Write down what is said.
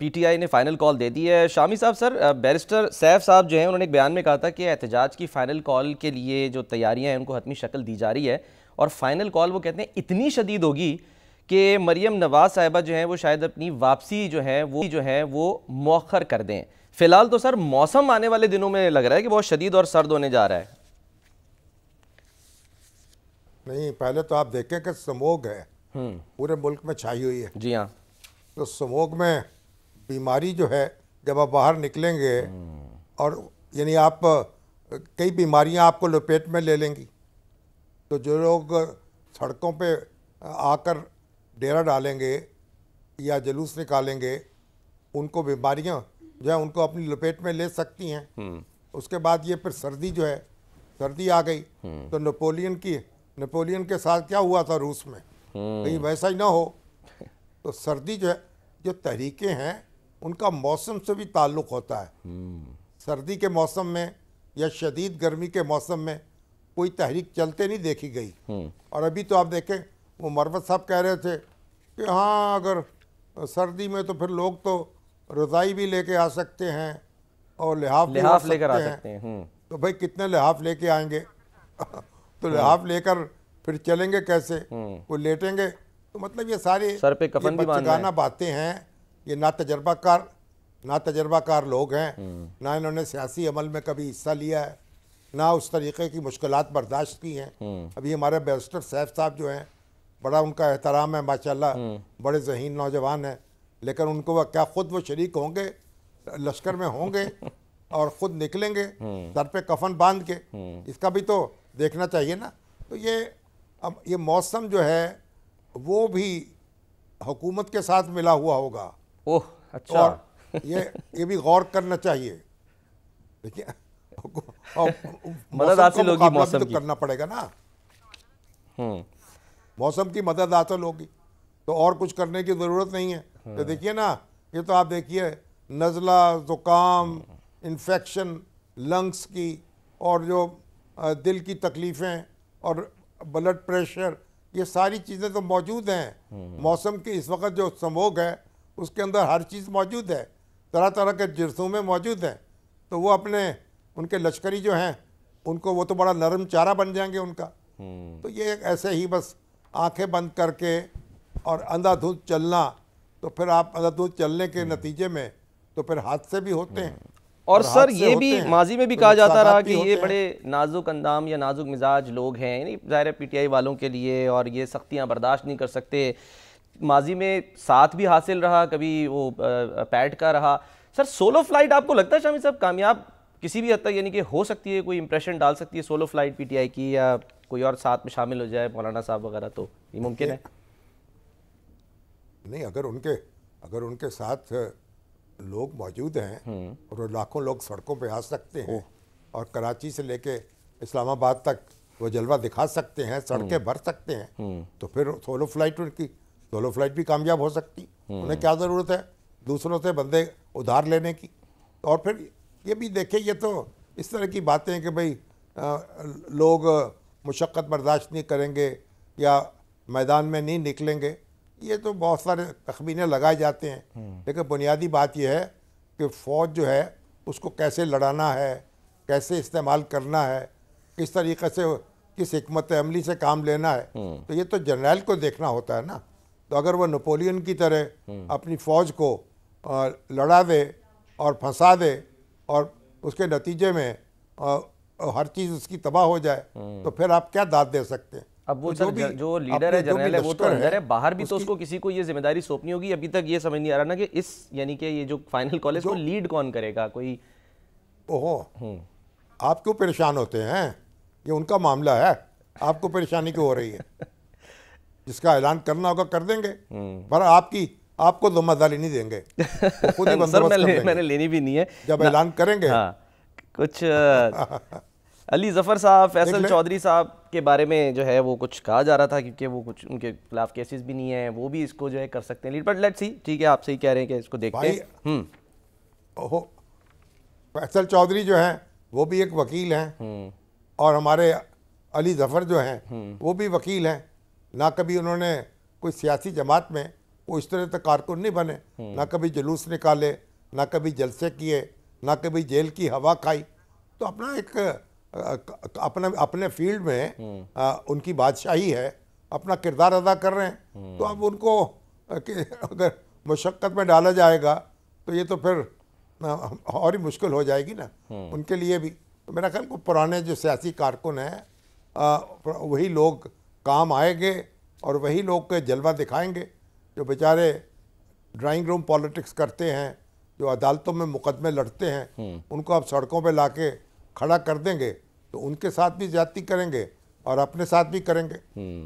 PTI ने final call दे दी है शामी साहब सर बैरिस्टर सैफ साहब जो हैं उन्होंने एक बयान में कहा था कि एहतजाज की फ़ाइनल कॉल के लिए जो तैयारियां हैं उनको हतमी शक्ल दी जा रही है और फाइनल कॉल वो कहते हैं इतनी शदीद होगी कि मरियम नवाज साहिबा जो हैं वो शायद अपनी वापसी जो है वो जो है वो मौखर कर दें फ़िलहाल तो सर मौसम आने वाले दिनों में लग रहा है कि बहुत शदीद और सर्द होने जा रहा है नहीं पहले तो आप देखें कि समोग है हम्म। पूरे मुल्क में छाई हुई है जी हाँ तो समोग में बीमारी जो है जब आप बाहर निकलेंगे हम्म। और यानी आप कई बीमारियां आपको लपेट में ले लेंगी तो जो लोग सड़कों पे आकर डेरा डालेंगे या जुलूस निकालेंगे उनको बीमारियां जो है उनको अपनी लपेट में ले सकती हैं हम्म। उसके बाद ये फिर सर्दी जो है सर्दी आ गई हम्म। तो नेपोलियन की नेपोलियन के साथ क्या हुआ था रूस में कहीं वैसा ही ना हो तो सर्दी जो है जो तरीके हैं उनका मौसम से भी ताल्लुक़ होता है सर्दी के मौसम में या शदीद गर्मी के मौसम में कोई तहरीक चलते नहीं देखी गई और अभी तो आप देखें वो मरवत साहब कह रहे थे कि हाँ अगर सर्दी में तो फिर लोग तो रज़ाई भी लेके आ सकते हैं और लिहाफ लिहाफ लेकर आ सकते हैं हम्म। तो भाई कितने लिहाफ लेके आएंगे तो लिहाफ लेकर फिर चलेंगे कैसे हम्म। वो लेटेंगे तो मतलब ये सारे सर पे कफन भी बातें हैं ये ना तजर्बाकार ना तजर्बाकार लोग हैं ना इन्होंने सियासी अमल में कभी हिस्सा लिया है ना उस तरीके की मुश्किल बर्दाश्त की हैं हम्म। अभी हमारे बैरिस्टर सैफ साहब जो हैं बड़ा उनका एहतराम है माशा हम्म। बड़े जहीन नौजवान हैं लेकिन उनको वह क्या ख़ुद वो शरीक होंगे लश्कर में होंगे और ख़ुद निकलेंगे हम्म। सर पे कफन बांध के इसका भी तो देखना चाहिए ना तो ये अब ये मौसम जो है वो भी हुकूमत के साथ मिला हुआ होगा ओह अच्छा और ये ये भी गौर करना चाहिए मदद हासिल होगी तो मौसम की करना पड़ेगा ना हम्म। मौसम की मदद हासिल होगी तो और कुछ करने की ज़रूरत नहीं है तो हाँ। देखिए ना ये तो आप देखिए नज़ला ज़ुकाम हम्म। इन्फेक्शन लंग्स की और जो दिल की तकलीफ़ें और ब्लड प्रेशर ये सारी चीज़ें तो मौजूद हैं हम्म। मौसम के इस वक्त जो संभोग है उसके अंदर हर चीज़ मौजूद है तरह तरह के में मौजूद हैं तो वो अपने उनके लश्करी जो हैं उनको वो तो बड़ा नरम चारा बन जाएंगे उनका हम्म। तो ये ऐसे ही बस आंखें बंद करके और अंधाधुंध चलना तो फिर आप अंधाधुंध चलने के हम्म। नतीजे में तो फिर हादसे भी होते हैं हम्म। और, और सर ये भी माजी में भी तो कहा जाता रहा कि ये बड़े नाजुक अंदाम या नाजुक मिजाज लोग हैं यानी ज़ाहिर पीटीआई वालों के लिए और ये सख्तियां बर्दाश्त नहीं कर सकते माजी में साथ भी हासिल रहा कभी वो पैड का रहा सर सोलो फ्लाइट आपको लगता है शामी साहब कामयाब किसी भी हद तक यानी कि हो सकती है कोई इंप्रेशन डाल सकती है सोलो फ्लाइट पीटीआई की या कोई और साथ में शामिल हो जाए मौलाना साहब वगैरह तो ये मुमकिन है नहीं अगर उनके अगर उनके साथ लोग मौजूद हैं हम्म। और लाखों लोग सड़कों पर आ सकते हैं और कराची से लेके इस्लामाबाद तक वो जलवा दिखा सकते हैं सड़कें हम्म। भर सकते हैं हम्म। तो फिर सोलो फ्लाइट उनकी सोलो फ्लाइट भी कामयाब हो सकती उन्हें क्या ज़रूरत है दूसरों से बंदे उधार लेने की और फिर ये भी देखें ये तो इस तरह की बातें कि भाई आ, लोग मुशक्क़त बर्दाश्त नहीं करेंगे या मैदान में नहीं निकलेंगे ये तो बहुत सारे तखमीने लगाए जाते हैं हम्म। लेकिन बुनियादी बात यह है कि फ़ौज जो है उसको कैसे लड़ाना है कैसे इस्तेमाल करना है किस तरीके से किस हमत अमली से काम लेना है हम्म। तो ये तो जनरल को देखना होता है ना तो अगर वह नपोलियन की तरह हम्म। अपनी फौज को लड़ा दे और फंसा दे और उसके नतीजे में हर चीज़ उसकी तबाह हो जाए हम्म। तो फिर आप क्या दाद दे सकते हैं अब वो तो जो, भी, जो लीडर है जनरल है वो तो अंदर है बाहर भी तो उसको किसी को ये जिम्मेदारी सौंपनी होगी अभी तक ये समझ नहीं आ रहा ना कि इस यानी कि ये जो फाइनल कॉलेज को लीड कौन करेगा कोई ओहो हम्म। आप क्यों परेशान होते हैं ये उनका मामला है आपको परेशानी क्यों हो रही है जिसका ऐलान करना होगा कर देंगे हम्म। पर आपकी आपको जिम्मेदारी तो नहीं देंगे खुद ही सर मैं ले, मैंने लेनी भी नहीं है जब ऐलान करेंगे हाँ, कुछ अली जफर साहब फैसल चौधरी साहब के बारे में जो है वो कुछ कहा जा रहा था क्योंकि वो कुछ उनके खिलाफ केसेस भी नहीं है वो भी इसको जो है कर सकते हैं बट लेट्स सी ठीक है आप सही कह रहे हैं कि इसको देखते हैं हम्म। ओहो फैसल चौधरी जो है वो भी एक वकील हैं हम्म। और हमारे अली जफर जो हैं वो भी वकील हैं ना कभी उन्होंने कोई सियासी जमात में वो इस तरह तक कारकुन नहीं बने हम्म। ना कभी जुलूस निकाले ना कभी जलसे किए ना कभी जेल की हवा खाई तो अपना एक अपना अपने फील्ड में आ, हम्म। उनकी बादशाही है अपना किरदार अदा कर रहे हैं हम्म। तो अब उनको अगर मशक्क़त में डाला जाएगा तो ये तो फिर और ही मुश्किल हो जाएगी ना उनके लिए भी तो मेरा ख्याल को पुराने जो सियासी कारकुन हैं वही लोग काम आएंगे और वही लोग के जलवा दिखाएंगे जो बेचारे ड्राइंग रूम पॉलिटिक्स करते हैं जो अदालतों में मुकदमे लड़ते हैं हम्म। उनको आप सड़कों पर ला के खड़ा कर देंगे तो उनके साथ भी ज्यादती करेंगे और अपने साथ भी करेंगे हम्म।